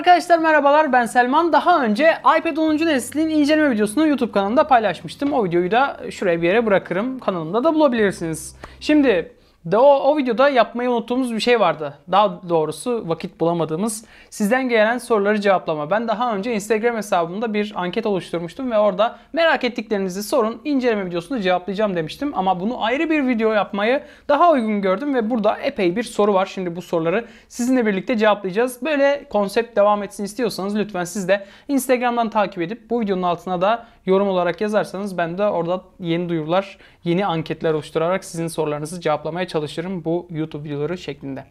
Arkadaşlar merhabalar ben Selman. Daha önce iPad 10. neslin inceleme videosunu YouTube kanalında paylaşmıştım. O videoyu da şuraya bir yere bırakırım. Kanalımda da bulabilirsiniz. Şimdi de o, o videoda yapmayı unuttuğumuz bir şey vardı. Daha doğrusu vakit bulamadığımız sizden gelen soruları cevaplama. Ben daha önce Instagram hesabımda bir anket oluşturmuştum ve orada merak ettiklerinizi sorun inceleme videosunda cevaplayacağım demiştim. Ama bunu ayrı bir video yapmayı daha uygun gördüm ve burada epey bir soru var. Şimdi bu soruları sizinle birlikte cevaplayacağız. Böyle konsept devam etsin istiyorsanız lütfen siz de Instagram'dan takip edip bu videonun altına da yorum olarak yazarsanız ben de orada yeni duyurular, yeni anketler oluşturarak sizin sorularınızı cevaplamaya çalışırım bu YouTube videoları şeklinde.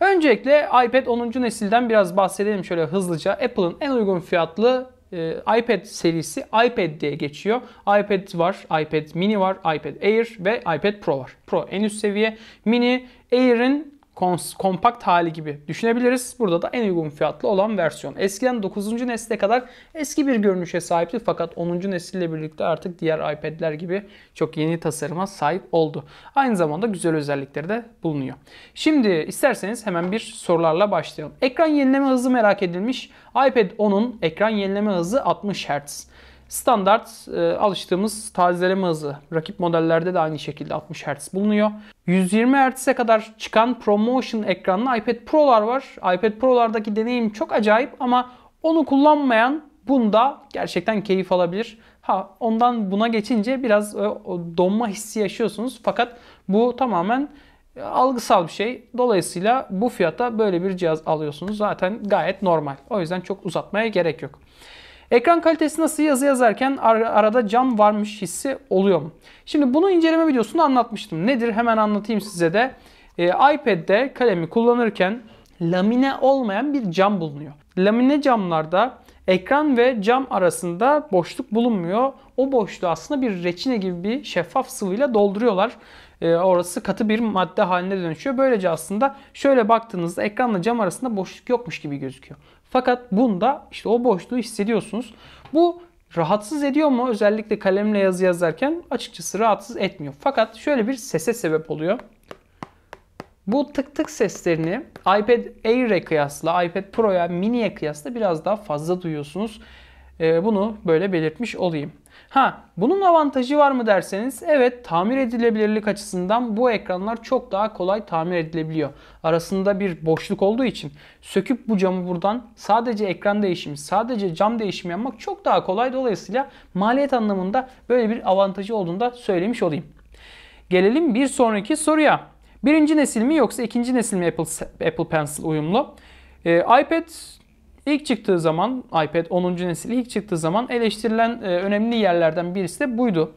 Öncelikle iPad 10. nesilden biraz bahsedelim şöyle hızlıca. Apple'ın en uygun fiyatlı e, iPad serisi iPad diye geçiyor. iPad var, iPad mini var, iPad Air ve iPad Pro var. Pro en üst seviye. Mini Air'in kompakt hali gibi düşünebiliriz. Burada da en uygun fiyatlı olan versiyon. Eskiden 9. nesle kadar eski bir görünüşe sahipti fakat 10. nesille birlikte artık diğer iPad'ler gibi çok yeni tasarıma sahip oldu. Aynı zamanda güzel özellikleri de bulunuyor. Şimdi isterseniz hemen bir sorularla başlayalım. Ekran yenileme hızı merak edilmiş. iPad 10'un ekran yenileme hızı 60 Hz. Standart e, alıştığımız tazeleme hızı. Rakip modellerde de aynı şekilde 60 Hz bulunuyor. 120 Hz'e kadar çıkan promotion ekranlı iPad Pro'lar var. iPad Pro'lardaki deneyim çok acayip ama onu kullanmayan bunda gerçekten keyif alabilir. Ha ondan buna geçince biraz e, donma hissi yaşıyorsunuz fakat bu tamamen e, algısal bir şey. Dolayısıyla bu fiyata böyle bir cihaz alıyorsunuz. Zaten gayet normal. O yüzden çok uzatmaya gerek yok. Ekran kalitesi nasıl yazı yazarken ar arada cam varmış hissi oluyor mu? Şimdi bunu inceleme videosunda anlatmıştım. Nedir hemen anlatayım size de. Ee, iPad'de kalemi kullanırken lamine olmayan bir cam bulunuyor. Lamine camlarda ekran ve cam arasında boşluk bulunmuyor. O boşluğu aslında bir reçine gibi bir şeffaf sıvıyla dolduruyorlar. E, orası katı bir madde haline dönüşüyor. Böylece aslında şöyle baktığınızda ekranla cam arasında boşluk yokmuş gibi gözüküyor. Fakat bunda işte o boşluğu hissediyorsunuz. Bu rahatsız ediyor mu? Özellikle kalemle yazı yazarken açıkçası rahatsız etmiyor. Fakat şöyle bir sese sebep oluyor. Bu tık tık seslerini iPad Air'e kıyasla, iPad Pro'ya, Mini'ye kıyasla biraz daha fazla duyuyorsunuz. Ee, bunu böyle belirtmiş olayım. Ha, bunun avantajı var mı derseniz evet tamir edilebilirlik açısından bu ekranlar çok daha kolay tamir edilebiliyor. Arasında bir boşluk olduğu için söküp bu camı buradan sadece ekran değişimi, sadece cam değişimi yapmak çok daha kolay. Dolayısıyla maliyet anlamında böyle bir avantajı olduğunu da söylemiş olayım. Gelelim bir sonraki soruya. Birinci nesil mi yoksa ikinci nesil mi Apple, Apple Pencil uyumlu? Ee, iPad İlk çıktığı zaman iPad 10. nesil ilk çıktığı zaman eleştirilen e, önemli yerlerden birisi de buydu.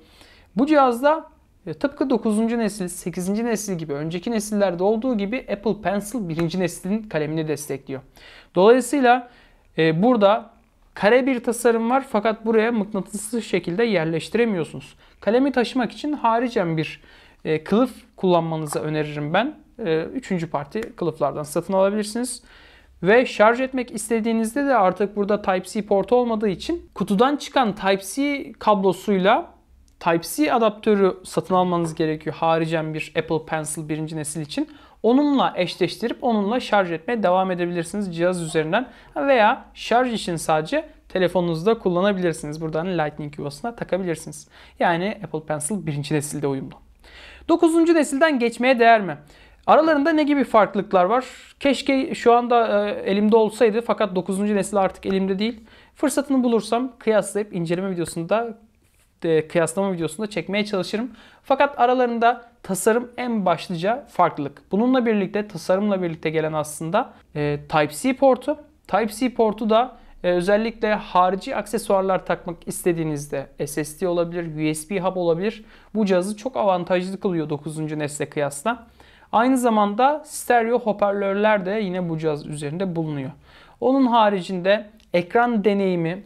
Bu cihazda e, tıpkı 9. nesil, 8. nesil gibi önceki nesillerde olduğu gibi Apple Pencil 1. neslin kalemini destekliyor. Dolayısıyla e, burada kare bir tasarım var fakat buraya mıknatıslı şekilde yerleştiremiyorsunuz. Kalemi taşımak için haricen bir kılıf kullanmanızı öneririm ben. Üçüncü parti kılıflardan satın alabilirsiniz. Ve şarj etmek istediğinizde de artık burada Type-C portu olmadığı için kutudan çıkan Type-C kablosuyla Type-C adaptörü satın almanız gerekiyor haricen bir Apple Pencil birinci nesil için. Onunla eşleştirip onunla şarj etmeye devam edebilirsiniz cihaz üzerinden veya şarj için sadece telefonunuzda kullanabilirsiniz. Buradan Lightning yuvasına takabilirsiniz. Yani Apple Pencil birinci nesilde uyumlu. Dokuzuncu nesilden geçmeye değer mi? Aralarında ne gibi farklılıklar var? Keşke şu anda e, elimde olsaydı fakat 9. nesil artık elimde değil. Fırsatını bulursam kıyaslayıp inceleme videosunda e, kıyaslama videosunda çekmeye çalışırım. Fakat aralarında tasarım en başlıca farklılık. Bununla birlikte tasarımla birlikte gelen aslında e, Type-C portu. Type-C portu da e, özellikle harici aksesuarlar takmak istediğinizde SSD olabilir, USB hub olabilir. Bu cihazı çok avantajlı kılıyor 9. nesle kıyasla. Aynı zamanda stereo hoparlörler de yine bu cihaz üzerinde bulunuyor. Onun haricinde ekran deneyimi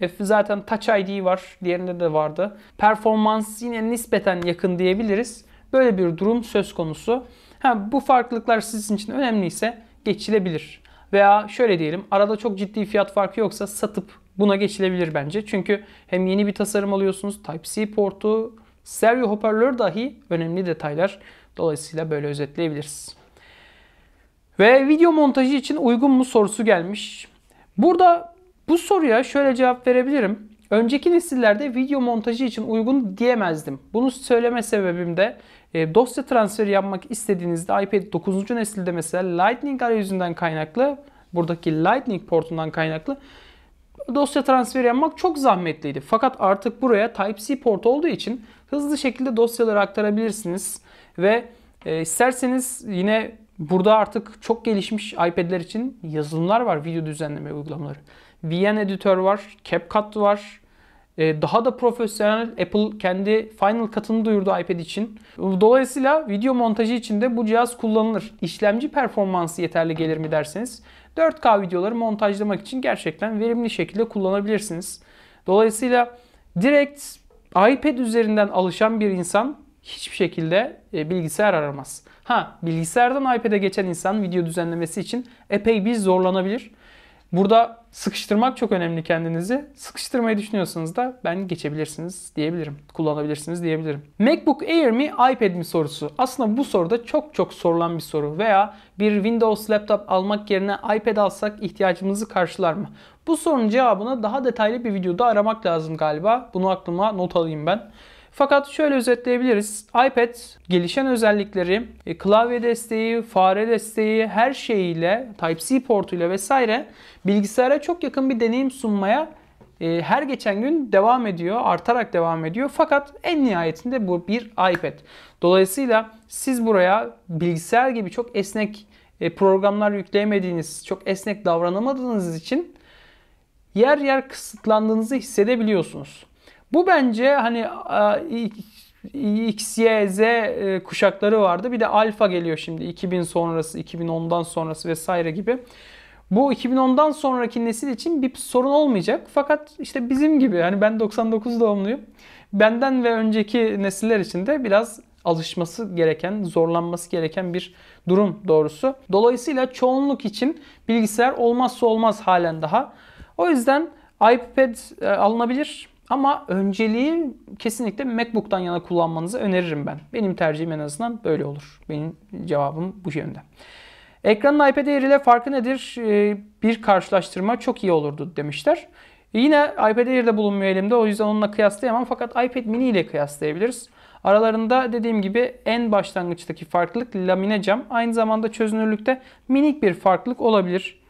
e, zaten Touch ID var. Diğerinde de vardı. Performans yine nispeten yakın diyebiliriz. Böyle bir durum söz konusu. Ha, bu farklılıklar sizin için önemliyse geçilebilir. Veya şöyle diyelim arada çok ciddi fiyat farkı yoksa satıp buna geçilebilir bence. Çünkü hem yeni bir tasarım alıyorsunuz. Type-C portu, stereo hoparlör dahi önemli detaylar. Dolayısıyla böyle özetleyebiliriz. Ve video montajı için uygun mu sorusu gelmiş. Burada bu soruya şöyle cevap verebilirim. Önceki nesillerde video montajı için uygun diyemezdim. Bunu söyleme sebebim de e, dosya transferi yapmak istediğinizde iPad 9. nesilde mesela Lightning arayüzünden kaynaklı, buradaki Lightning portundan kaynaklı dosya transferi yapmak çok zahmetliydi. Fakat artık buraya Type-C port olduğu için hızlı şekilde dosyaları aktarabilirsiniz. Ve e, isterseniz yine burada artık çok gelişmiş iPad'ler için yazılımlar var. Video düzenleme uygulamaları. VN Editör var, CapCut var, e, daha da profesyonel Apple kendi Final Cut'ını duyurdu iPad için. Dolayısıyla video montajı için de bu cihaz kullanılır. İşlemci performansı yeterli gelir mi derseniz 4K videoları montajlamak için gerçekten verimli şekilde kullanabilirsiniz. Dolayısıyla direkt iPad üzerinden alışan bir insan hiçbir şekilde e, bilgisayar aramaz. Ha bilgisayardan iPad'e geçen insan video düzenlemesi için epey bir zorlanabilir. Burada sıkıştırmak çok önemli kendinizi. Sıkıştırmayı düşünüyorsanız da ben geçebilirsiniz diyebilirim. Kullanabilirsiniz diyebilirim. MacBook Air mi iPad mi sorusu. Aslında bu soruda çok çok sorulan bir soru. Veya bir Windows laptop almak yerine iPad alsak ihtiyacımızı karşılar mı? Bu sorunun cevabını daha detaylı bir videoda aramak lazım galiba. Bunu aklıma not alayım ben. Fakat şöyle özetleyebiliriz. iPad gelişen özellikleri, e, klavye desteği, fare desteği her şeyiyle, Type-C portuyla vesaire bilgisayara çok yakın bir deneyim sunmaya e, her geçen gün devam ediyor, artarak devam ediyor. Fakat en nihayetinde bu bir iPad. Dolayısıyla siz buraya bilgisayar gibi çok esnek e, programlar yükleyemediğiniz, çok esnek davranamadığınız için yer yer kısıtlandığınızı hissedebiliyorsunuz. Bu bence hani X, Y, Z e, kuşakları vardı. Bir de alfa geliyor şimdi 2000 sonrası, 2010'dan sonrası vesaire gibi. Bu 2010'dan sonraki nesil için bir sorun olmayacak. Fakat işte bizim gibi hani ben 99 doğumluyum. Benden ve önceki nesiller için de biraz alışması gereken, zorlanması gereken bir durum doğrusu. Dolayısıyla çoğunluk için bilgisayar olmazsa olmaz halen daha. O yüzden iPad e, alınabilir ama önceliği kesinlikle MacBook'tan yana kullanmanızı öneririm ben. Benim tercihim en azından böyle olur. Benim cevabım bu yönde. Ekranın iPad Air ile farkı nedir? Ee, bir karşılaştırma çok iyi olurdu demişler. Ee, yine iPad Air'de bulunmuyor elimde. O yüzden onunla kıyaslayamam. Fakat iPad mini ile kıyaslayabiliriz. Aralarında dediğim gibi en başlangıçtaki farklılık lamine cam. Aynı zamanda çözünürlükte minik bir farklılık olabilir.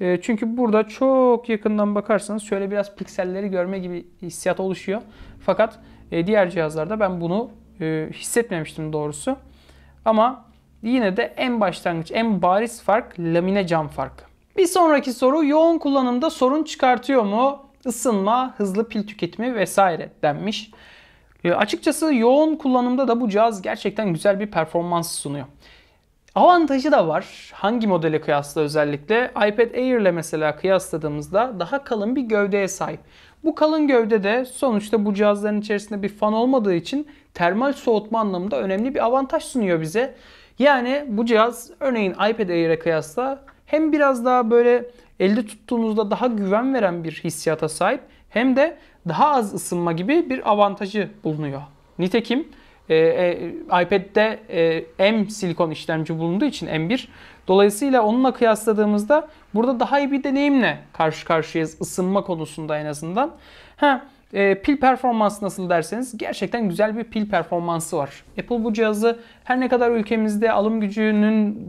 E, çünkü burada çok yakından bakarsanız şöyle biraz pikselleri görme gibi hissiyat oluşuyor. Fakat e, diğer cihazlarda ben bunu e, hissetmemiştim doğrusu. Ama yine de en başlangıç, en bariz fark lamine cam farkı. Bir sonraki soru yoğun kullanımda sorun çıkartıyor mu? Isınma, hızlı pil tüketimi vesaire denmiş. E, açıkçası yoğun kullanımda da bu cihaz gerçekten güzel bir performans sunuyor. Avantajı da var. Hangi modele kıyasla özellikle? iPad Air ile mesela kıyasladığımızda daha kalın bir gövdeye sahip. Bu kalın gövde de sonuçta bu cihazların içerisinde bir fan olmadığı için termal soğutma anlamında önemli bir avantaj sunuyor bize. Yani bu cihaz örneğin iPad Air'e kıyasla hem biraz daha böyle elde tuttuğunuzda daha güven veren bir hissiyata sahip hem de daha az ısınma gibi bir avantajı bulunuyor. Nitekim e, e, iPad'de e, M silikon işlemci bulunduğu için M1. Dolayısıyla onunla kıyasladığımızda burada daha iyi bir deneyimle karşı karşıyayız ısınma konusunda en azından. Ha, e, pil performansı nasıl derseniz gerçekten güzel bir pil performansı var. Apple bu cihazı her ne kadar ülkemizde alım gücünün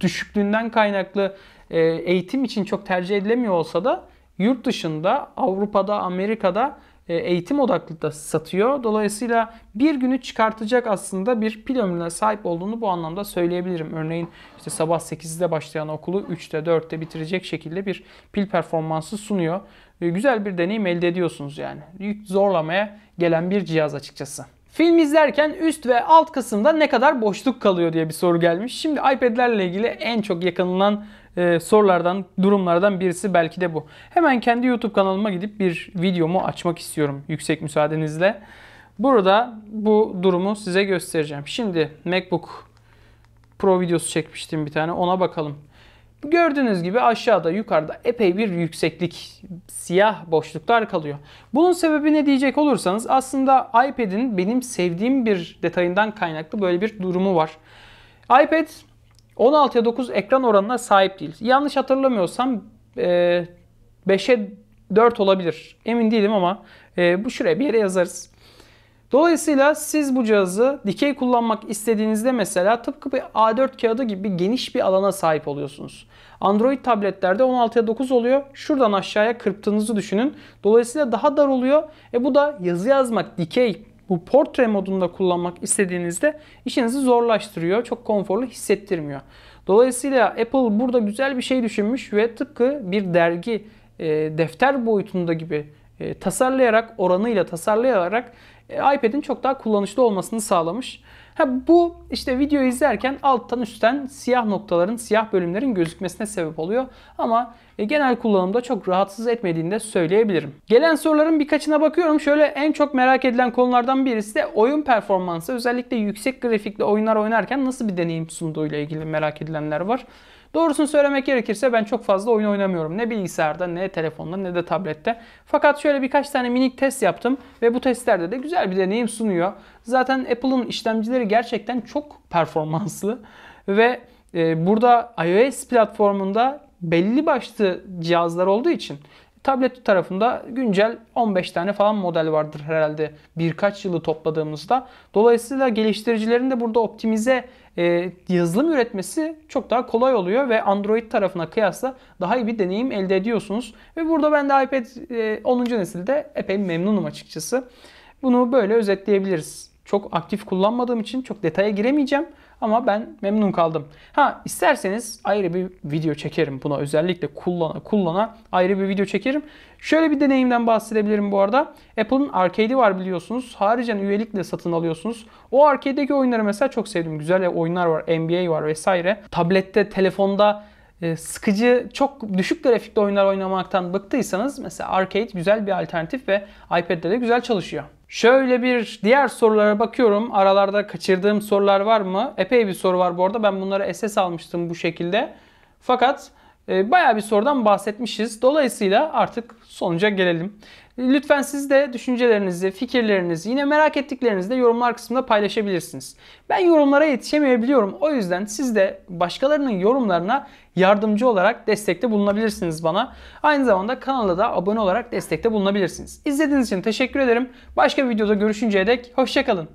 düşüklüğünden kaynaklı e, eğitim için çok tercih edilemiyor olsa da yurt dışında Avrupa'da, Amerika'da e, eğitim odaklı da satıyor. Dolayısıyla bir günü çıkartacak aslında bir pil ömrüne sahip olduğunu bu anlamda söyleyebilirim. Örneğin işte sabah 8'de başlayan okulu 3'te 4'te bitirecek şekilde bir pil performansı sunuyor. E, güzel bir deneyim elde ediyorsunuz yani. Zorlamaya gelen bir cihaz açıkçası. Film izlerken üst ve alt kısımda ne kadar boşluk kalıyor diye bir soru gelmiş. Şimdi iPad'lerle ilgili en çok yakınılan e, sorulardan, durumlardan birisi belki de bu. Hemen kendi YouTube kanalıma gidip bir videomu açmak istiyorum yüksek müsaadenizle. Burada bu durumu size göstereceğim. Şimdi MacBook Pro videosu çekmiştim bir tane ona bakalım. Gördüğünüz gibi aşağıda yukarıda epey bir yükseklik, siyah boşluklar kalıyor. Bunun sebebi ne diyecek olursanız aslında iPad'in benim sevdiğim bir detayından kaynaklı böyle bir durumu var. iPad 16'ya 9 ekran oranına sahip değil. Yanlış hatırlamıyorsam e, 5'e 4 olabilir. Emin değilim ama e, bu şuraya bir yere yazarız. Dolayısıyla siz bu cihazı dikey kullanmak istediğinizde mesela tıpkı bir A4 kağıdı gibi geniş bir alana sahip oluyorsunuz. Android tabletlerde 16'ya 9 oluyor. Şuradan aşağıya kırptığınızı düşünün. Dolayısıyla daha dar oluyor. E bu da yazı yazmak, dikey bu portre modunda kullanmak istediğinizde işinizi zorlaştırıyor. Çok konforlu hissettirmiyor. Dolayısıyla Apple burada güzel bir şey düşünmüş ve tıpkı bir dergi e, defter boyutunda gibi e, tasarlayarak oranıyla tasarlayarak e, iPad'in çok daha kullanışlı olmasını sağlamış. Ha bu işte video izlerken alttan üstten siyah noktaların, siyah bölümlerin gözükmesine sebep oluyor. Ama e, genel kullanımda çok rahatsız etmediğini de söyleyebilirim. Gelen soruların birkaçına bakıyorum. Şöyle en çok merak edilen konulardan birisi de oyun performansı. Özellikle yüksek grafikli oyunlar oynarken nasıl bir deneyim sunduğuyla ilgili merak edilenler var. Doğrusunu söylemek gerekirse ben çok fazla oyun oynamıyorum. Ne bilgisayarda, ne telefonda, ne de tablette. Fakat şöyle birkaç tane minik test yaptım ve bu testlerde de güzel bir deneyim sunuyor. Zaten Apple'ın işlemcileri gerçekten çok performanslı ve e, burada iOS platformunda belli başlı cihazlar olduğu için Tablet tarafında güncel 15 tane falan model vardır herhalde birkaç yılı topladığımızda. Dolayısıyla geliştiricilerin de burada optimize e, yazılım üretmesi çok daha kolay oluyor ve Android tarafına kıyasla daha iyi bir deneyim elde ediyorsunuz. Ve burada ben de iPad e, 10. nesilde epey memnunum açıkçası. Bunu böyle özetleyebiliriz. Çok aktif kullanmadığım için çok detaya giremeyeceğim. Ama ben memnun kaldım. Ha isterseniz ayrı bir video çekerim buna özellikle kullana kullana ayrı bir video çekerim. Şöyle bir deneyimden bahsedebilirim bu arada. Apple'ın arcade'i var biliyorsunuz. Haricen üyelikle satın alıyorsunuz. O arcade'deki oyunları mesela çok sevdim. Güzel oyunlar var. NBA var vesaire. Tablette, telefonda e, sıkıcı, çok düşük grafikli oyunlar oynamaktan bıktıysanız mesela arcade güzel bir alternatif ve iPad'de de güzel çalışıyor. Şöyle bir diğer sorulara bakıyorum. Aralarda kaçırdığım sorular var mı? Epey bir soru var bu arada. Ben bunları SS almıştım bu şekilde. Fakat ee, Baya bir sorudan bahsetmişiz. Dolayısıyla artık sonuca gelelim. Lütfen siz de düşüncelerinizi, fikirlerinizi, yine merak ettiklerinizi de yorumlar kısmında paylaşabilirsiniz. Ben yorumlara yetişemeyebiliyorum. O yüzden siz de başkalarının yorumlarına yardımcı olarak destekte bulunabilirsiniz bana. Aynı zamanda kanala da abone olarak destekte bulunabilirsiniz. İzlediğiniz için teşekkür ederim. Başka bir videoda görüşünceye dek hoşçakalın.